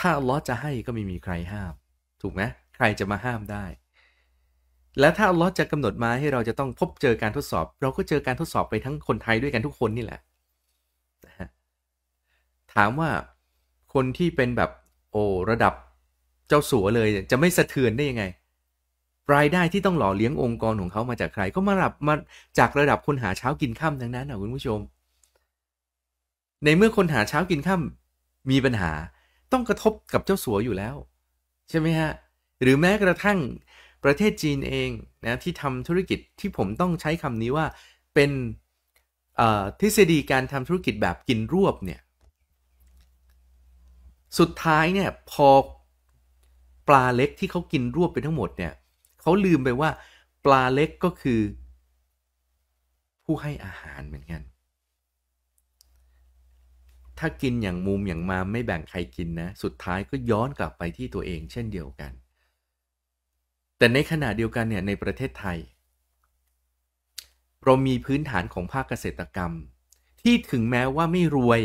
ถ้าลอจะให้ก็ไม่มีใครห้ามถูกไหมใครจะมาห้ามได้และถ้าอัลลอฮ์จะกำหนดมาให้เราจะต้องพบเจอการทดสอบ เราก็เจอการทดสอบไปทั้งคนไทยด้วยกันทุกคนนี่แหละ ถามว่าคนที่เป็นแบบโอ้ระดับเจ้าสัวเลย จะไม่สะเทือนได้ยังไงรายได้ที่ต้องหล่อ เลี้ยงองค์กรของเขามาจากใคร ก็มาลับมาจากระดับคนหาเช้ากินข้าทั้งนั้นนะคุณผู้ชม ในเมื่อคนหาเช้ากินข้ามีปัญหาต้องกระทบกับเจ้าสัวอยู่แล้ว ใช่ไหมฮะหรือแม้กระทั่งประเทศจีนเองนะที่ทำธุรกิจที่ผมต้องใช้คำนี้ว่าเป็นทฤษฎีการทำธุรกิจแบบกินรวบเนี่ยสุดท้ายเนี่ยพอปลาเล็กที่เขากินรวบไปทั้งหมดเนี่ยเขาลืมไปว่าปลาเล็กก็คือผู้ให้อาหารเหมือนกัน ถ้ากินอย่างมุมอย่างมาไม่แบ่งใครกินนะ สุดท้ายก็ย้อนกลับไปที่ตัวเอง เช่นเดียวกันแต่ในขณะเดียวกันเนี่ยในประเทศไทย เรามีพื้นฐานของภาคเกษตรกรรม ที่ถึงแม้ว่าไม่รวย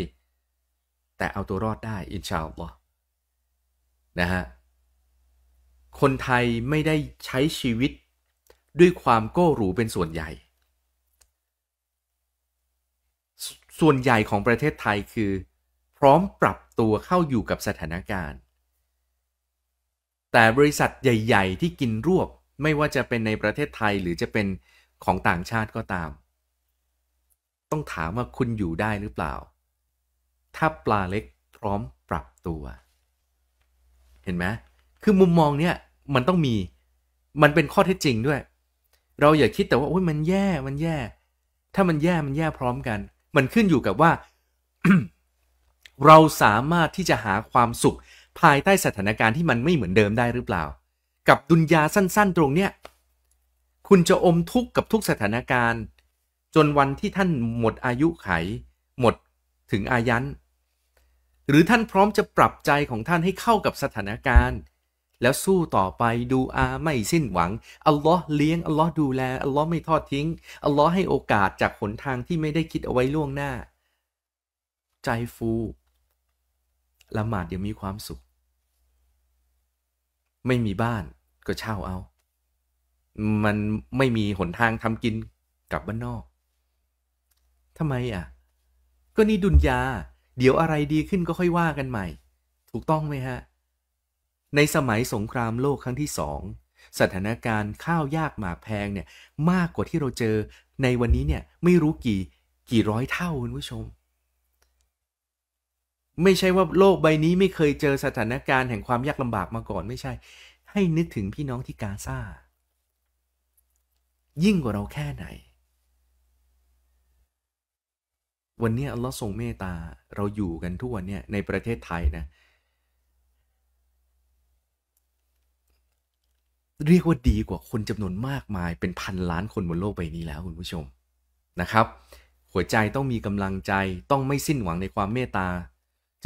แต่เอาตัวรอดได้ อินชาอัลลอฮ์นะฮะ คนไทยไม่ได้ใช้ชีวิตด้วยความโก้หรูเป็นส่วนใหญ่ ส่วนใหญ่ของประเทศไทยคือ พร้อมปรับตัวเข้าอยู่กับสถานการณ์แต่บริษัทใหญ่ๆที่กินรวบไม่ว่าจะเป็นในประเทศไทยหรือจะเป็นของต่างชาติก็ตาม ต้องถามว่าคุณอยู่ได้หรือเปล่า ถ้าปลาเล็กพร้อมปรับตัว เห็นไหมคือมุมมองเนี้ยมันต้องมีมันเป็นข้อเท็จจริงด้วย เราอย่าคิดแต่ว่าโอ้ยมันแย่มันแย่ ถ้ามันแย่มันแย่พร้อมกัน มันขึ้นอยู่กับว่าเราสามารถที่จะหาความสุขภายใต้สถานการณ์ที่มันไม่เหมือนเดิมได้หรือเปล่า กับดุนยาสั้นๆตรงเนี้ยคุณจะอมทุกข์กับทุกสถานการณ์ จนวันที่ท่านหมดอายุไข หมดถึงอายันหรือท่านพร้อมจะปรับใจของท่านให้เข้ากับสถานการณ์ แล้วสู้ต่อไปดูอาไม่สิ้นหวัง อัลลอฮ์เลี้ยงอัลลอฮ์ดูแลอัลลอฮ์ไม่ทอดทิ้งอัลลอฮ์ให้โอกาสจากหนทางที่ไม่ได้คิดเอาไว้ ล่วงหน้าใจฟูละหมาดยังมีความสุขไม่มีบ้านก็เช่าเอา มันไม่มีหนทางทำกินกลับบ้านนอก ทำไมอ่ะ ก็นี่ดุนยา เดี๋ยวอะไรดีขึ้นก็ค่อยว่ากันใหม่ ถูกต้องไหมฮะ ในสมัยสงครามโลกครั้งที่สอง สถานการณ์ข้าวยากหมากแพงเนี่ย มากกว่าที่เราเจอ ในวันนี้เนี่ยไม่รู้กี่กี่ร้อยเท่าคุณผู้ชมไม่ใช่ว่าโลกใบนี้ไม่เคยเจอสถานการณ์แห่งความยากลำบากมาก่อนไม่ใช่ ให้นึกถึงพี่น้องที่กาซายิ่งกว่าเราแค่ไหน วันนี้อัลลอฮ์ทรงเมตตาเราอยู่กันทั่วเนี่ยในประเทศไทยนะ เรียกว่าดีกว่าคนจำนวนมากมาย เป็นพันล้านคนบนโลกใบนี้แล้วคุณผู้ชมนะครับหัวใจต้องมีกำลังใจต้องไม่สิ้นหวังในความเมตตา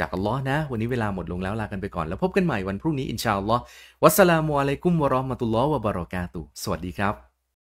จากอัลลอฮ์นะ วันนี้เวลา หมดลงแล้ว ลา กัน ไป ก่อน แล้วพบกันใหม่วันพรุ่งนี้ อินชาอัลลอฮ์วัสสลามุอะลัยกุมวะรอมะตุลลอฮ์วะบารอกาตุ สวัสดีครับ